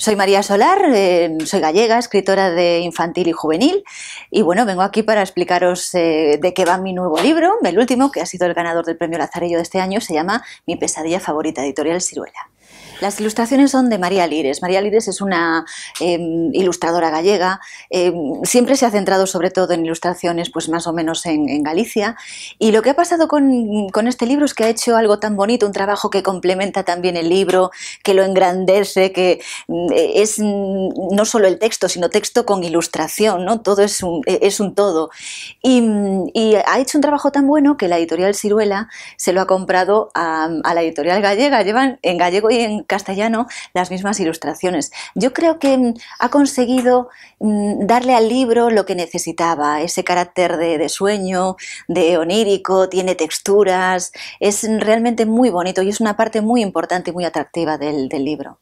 Soy María Solar, eh, soy gallega, escritora de infantil y juvenil y bueno, vengo aquí para explicaros eh, de qué va mi nuevo libro, el último que ha sido el ganador del premio Lazarello de este año, se llama Mi pesadilla favorita, editorial Ciruela. Las ilustraciones son de María Lires. María Lires es una em, ilustradora gallega. Em, siempre se ha centrado sobre todo en ilustraciones, pues más o menos en, Galicia. Y lo que ha pasado con, este libro es que ha hecho algo tan bonito, un trabajo que complementa también el libro, que lo engrandece, que eh, es mm, no solo el texto, sino texto con ilustración, ¿no? Todo es un, e, es un todo. Mm, y, ha hecho un trabajo tan bueno que la editorial Ciruela se lo ha comprado a, a la editorial gallega. Llevan en gallego y en castellano las mismas ilustraciones. Yo creo que mm, ha conseguido mm, darle al libro lo que necesitaba, ese carácter de, sueño, de onírico, tiene texturas, es realmente muy bonito y es una parte muy importante y muy atractiva del libro.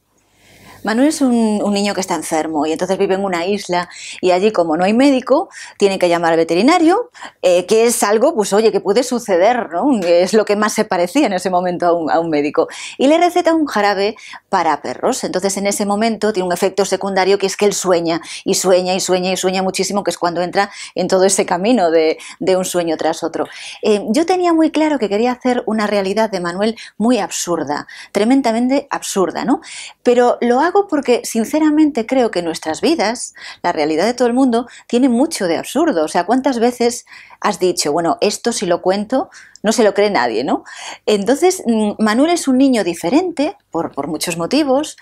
Manuel es un, niño que está enfermo y entonces vive en una isla y allí como no hay médico, tiene que llamar al veterinario, eh, que es algo, pues oye, que puede suceder, ¿no? Es lo que más se parecía en ese momento a un, médico. Y le receta un jarabe para perros. Entonces en ese momento tiene un efecto secundario que es que él sueña y sueña y sueña y sueña muchísimo, que es cuando entra en todo ese camino de, un sueño tras otro. Eh, yo tenía muy claro que quería hacer una realidad de Manuel muy absurda, tremendamente absurda, ¿no? Pero lo hago porque sinceramente creo que nuestras vidas, la realidad de todo el mundo, tiene mucho de absurdo. O sea, ¿cuántas veces has dicho, bueno, esto si lo cuento no se lo cree nadie, ¿no? Entonces, mm, Manuel es un niño diferente, por, muchos motivos,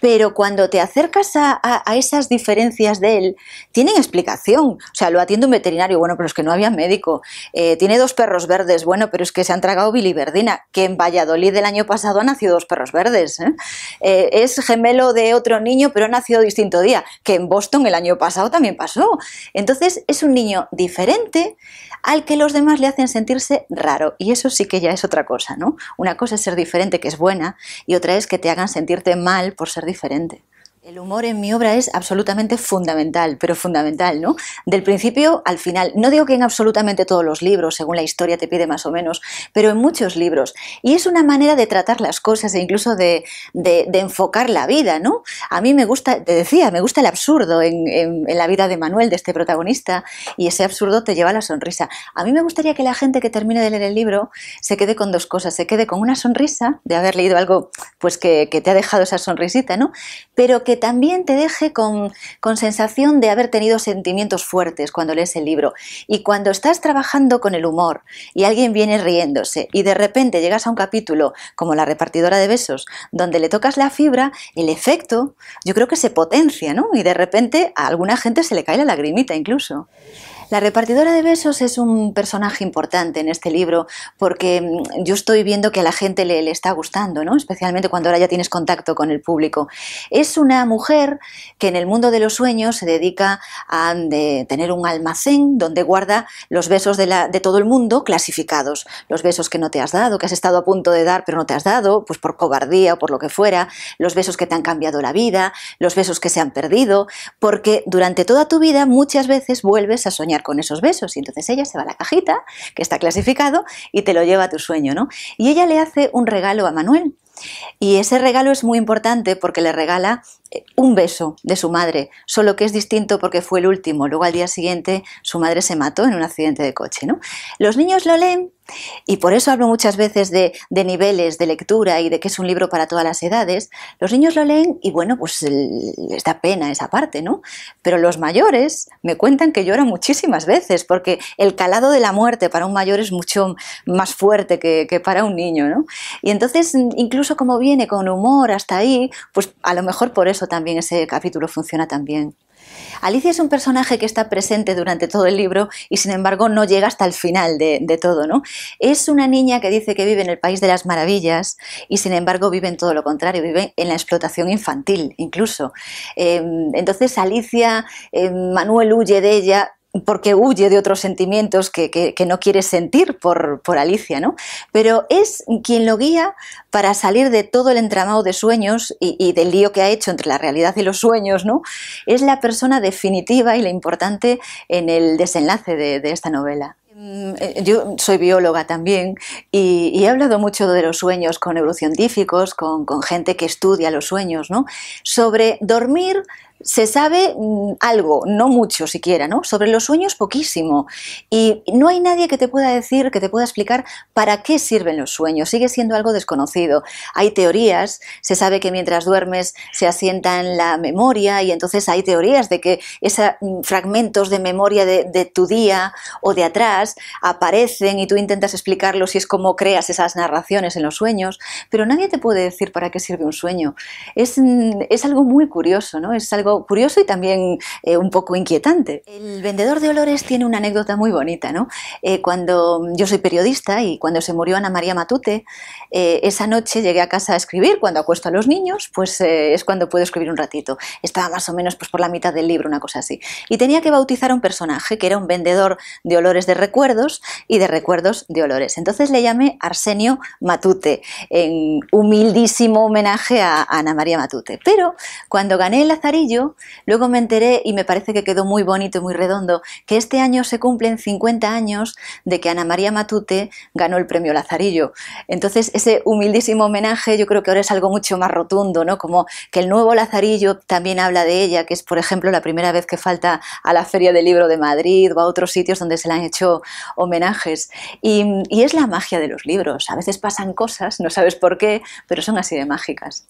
pero cuando te acercas a, esas diferencias de él, tienen explicación. O sea, lo atiende un veterinario, bueno, pero es que no había médico. Eh, tiene dos perros verdes, bueno, pero es que se han tragado biliverdina, que en Valladolid del año pasado han nacido dos perros verdes. ¿eh? Eh, es gemelo de otro niño, pero ha nacido distinto día, que en Boston el año pasado también pasó. Entonces, es un niño diferente al que los demás le hacen sentirse Claro, y eso sí que ya es otra cosa, ¿no? Una cosa es ser diferente, que es buena, y otra es que te hagan sentirte mal por ser diferente. El humor en mi obra es absolutamente fundamental, pero fundamental, ¿no? Del principio al final. No digo que en absolutamente todos los libros, según la historia te pide más o menos, pero en muchos libros. Y es una manera de tratar las cosas e incluso de, enfocar la vida, ¿no? A mí me gusta, te decía, me gusta el absurdo en, la vida de Manuel, de este protagonista, y ese absurdo te lleva a la sonrisa. A mí me gustaría que la gente que termine de leer el libro se quede con dos cosas, se quede con una sonrisa de haber leído algo pues que, que te ha dejado esa sonrisita, ¿no? Pero que que también te deje con, sensación de haber tenido sentimientos fuertes cuando lees el libro. Y cuando estás trabajando con el humor y alguien viene riéndose y de repente llegas a un capítulo como la repartidora de besos, donde le tocas la fibra, el efecto yo creo que se potencia, ¿no? Y de repente a alguna gente se le cae la lagrimita incluso. La repartidora de besos es un personaje importante en este libro porque mm, yo estoy viendo que a la gente le, está gustando, ¿no? especialmente cuando ahora ya tienes contacto con el público. Es una mujer que en el mundo de los sueños se dedica a mm, tener un almacén donde guarda los besos de, de todo el mundo clasificados. Los besos que no te has dado, que has estado a punto de dar pero no te has dado, pues por cobardía o por lo que fuera, los besos que te han cambiado la vida, los besos que se han perdido, porque durante toda tu vida muchas veces vuelves a soñar con esos besos. Y entonces ella se va a la cajita, que está clasificado, y te lo lleva a tu sueño, ¿no? Y ella le hace un regalo a Manuel. Y ese regalo es muy importante porque le regala un beso de su madre, solo que es distinto porque fue el último. Luego al día siguiente su madre se mató en un accidente de coche. ¿no? Los niños lo leen y por eso hablo muchas veces de, niveles de lectura y de que es un libro para todas las edades. Los niños lo leen y bueno, pues les da pena esa parte, ¿no? Pero los mayores me cuentan que lloran muchísimas veces porque el calado de la muerte para un mayor es mucho más fuerte que, para un niño, ¿no? Y entonces, incluso como viene con humor hasta ahí, pues a lo mejor por eso también, ese capítulo funciona también. Alicia es un personaje que está presente durante todo el libro y sin embargo no llega hasta el final de, todo, ¿no? Es una niña que dice que vive en el país de las maravillas y sin embargo vive en todo lo contrario, vive en la explotación infantil incluso. Em, entonces Alicia, em, Manuel huye de ella, porque huye de otros sentimientos que, no quiere sentir por, Alicia, ¿no? Pero es quien lo guía para salir de todo el entramado de sueños y, del lío que ha hecho entre la realidad y los sueños, ¿no? Es la persona definitiva y la importante en el desenlace de, esta novela. Mm, eh, yo soy bióloga también y, he hablado mucho de los sueños con neurocientíficos, con gente que estudia los sueños, ¿no? Sobre dormir se sabe mm, algo, no mucho siquiera, ¿no? Sobre los sueños poquísimo. Y no hay nadie que te pueda decir, que te pueda explicar para qué sirven los sueños. Sigue siendo algo desconocido. Hay teorías, se sabe que mientras duermes se asienta en la memoria y entonces hay teorías de que esos mm, fragmentos de memoria de, tu día o de atrás aparecen y tú intentas explicarlos y es como creas esas narraciones en los sueños, pero nadie te puede decir para qué sirve un sueño. Es, mm, es algo muy curioso, ¿no? Es algo curioso y también eh, un poco inquietante. El vendedor de olores tiene una anécdota muy bonita, ¿no? Eh, cuando yo soy periodista y cuando se murió Ana María Matute, eh, esa noche llegué a casa a escribir, cuando acuesto a los niños, pues es cuando puedo escribir un ratito. Estaba más o menos pues, por la mitad del libro, una cosa así. Y tenía que bautizar a un personaje que era un vendedor de olores de recuerdos y de recuerdos de olores. Entonces le llamé Arsenio Matute, en humildísimo homenaje a Ana María Matute. Pero cuando gané el Lazarillo, luego me enteré y me parece que quedó muy bonito y muy redondo, que este año se cumplen 50 años de que Ana María Matute ganó el premio Lazarillo. Entonces ese humildísimo homenaje yo creo que ahora es algo mucho más rotundo, ¿no? Como que el nuevo Lazarillo también habla de ella, que es por ejemplo la primera vez que falta a la Feria del Libro de Madrid o a otros sitios donde se le han hecho homenajes. y es la magia de los libros, a veces pasan cosas, no sabes por qué, pero son así de mágicas.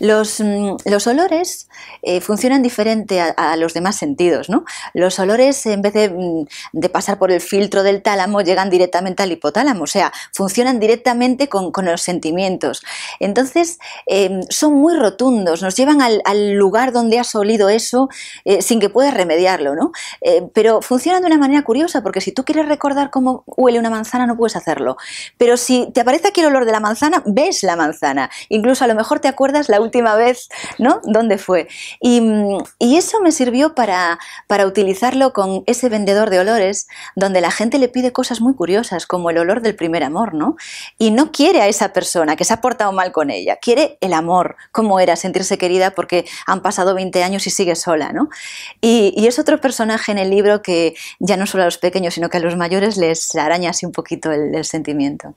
Mm, los, olores eh, funcionan diferente a, los demás sentidos. ¿no? Los olores, en vez mm, de, pasar por el filtro del tálamo, llegan directamente al hipotálamo, o sea, funcionan directamente con, los sentimientos. Entonces, em, son muy rotundos, nos llevan al, lugar donde has olido eso eh, sin que puedas remediarlo. ¿no? Eh, pero funcionan de una manera curiosa, porque si tú quieres recordar cómo huele una manzana, no puedes hacerlo. Pero si te aparece aquí el olor de la manzana, ves la manzana. Incluso a lo mejor te acuerdas la última vez, ¿no? ¿Dónde fue? Mm, y, eso me sirvió para, para utilizarlo con ese vendedor de olores, donde la gente le pide cosas muy curiosas, como el olor del primer amor, ¿no? Y no quiere a esa persona que se ha portado mal con ella, quiere el amor, como era sentirse querida porque han pasado 20 años y sigue sola, ¿no? Y, es otro personaje en el libro que ya no solo a los pequeños, sino que a los mayores les araña así un poquito el, sentimiento.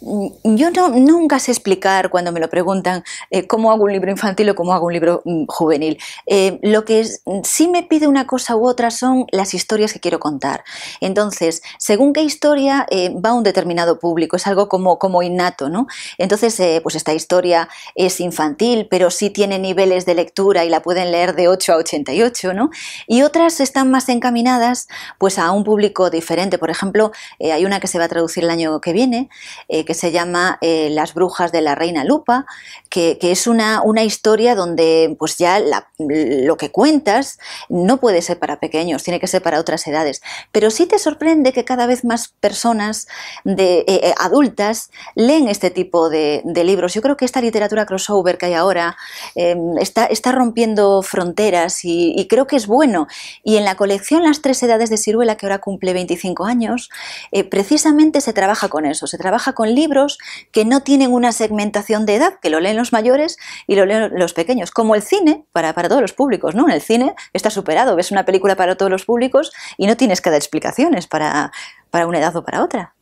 Mm, yo no, nunca sé explicar cuando me lo preguntan eh, cómo hago un libro infantil o como hago un libro mm, juvenil. Eh, lo que es, mm, sí me pide una cosa u otra son las historias que quiero contar. Entonces, según qué historia eh, va a un determinado público, es algo como, como innato, ¿no? Entonces, eh, pues esta historia es infantil, pero sí tiene niveles de lectura y la pueden leer de 8 a 88, Y otras están más encaminadas pues a un público diferente. Por ejemplo, hay una que se va a traducir el año que viene, que se llama Las brujas de la reina Lupa, que, que es un una, historia donde pues ya lo que cuentas no puede ser para pequeños, tiene que ser para otras edades. Pero sí te sorprende que cada vez más personas de, eh, eh, adultas leen este tipo de, libros. Yo creo que esta literatura crossover que hay ahora em, está, rompiendo fronteras y, creo que es bueno. Y en la colección Las tres edades de Ciruela, que ahora cumple 25 años, eh, precisamente se trabaja con eso, se trabaja con libros que no tienen una segmentación de edad, que lo leen los mayores, y lo leen los pequeños. Como el cine, para, para todos los públicos, ¿no? En el cine está superado, ves una película para todos los públicos y no tienes que dar explicaciones para una edad o para otra.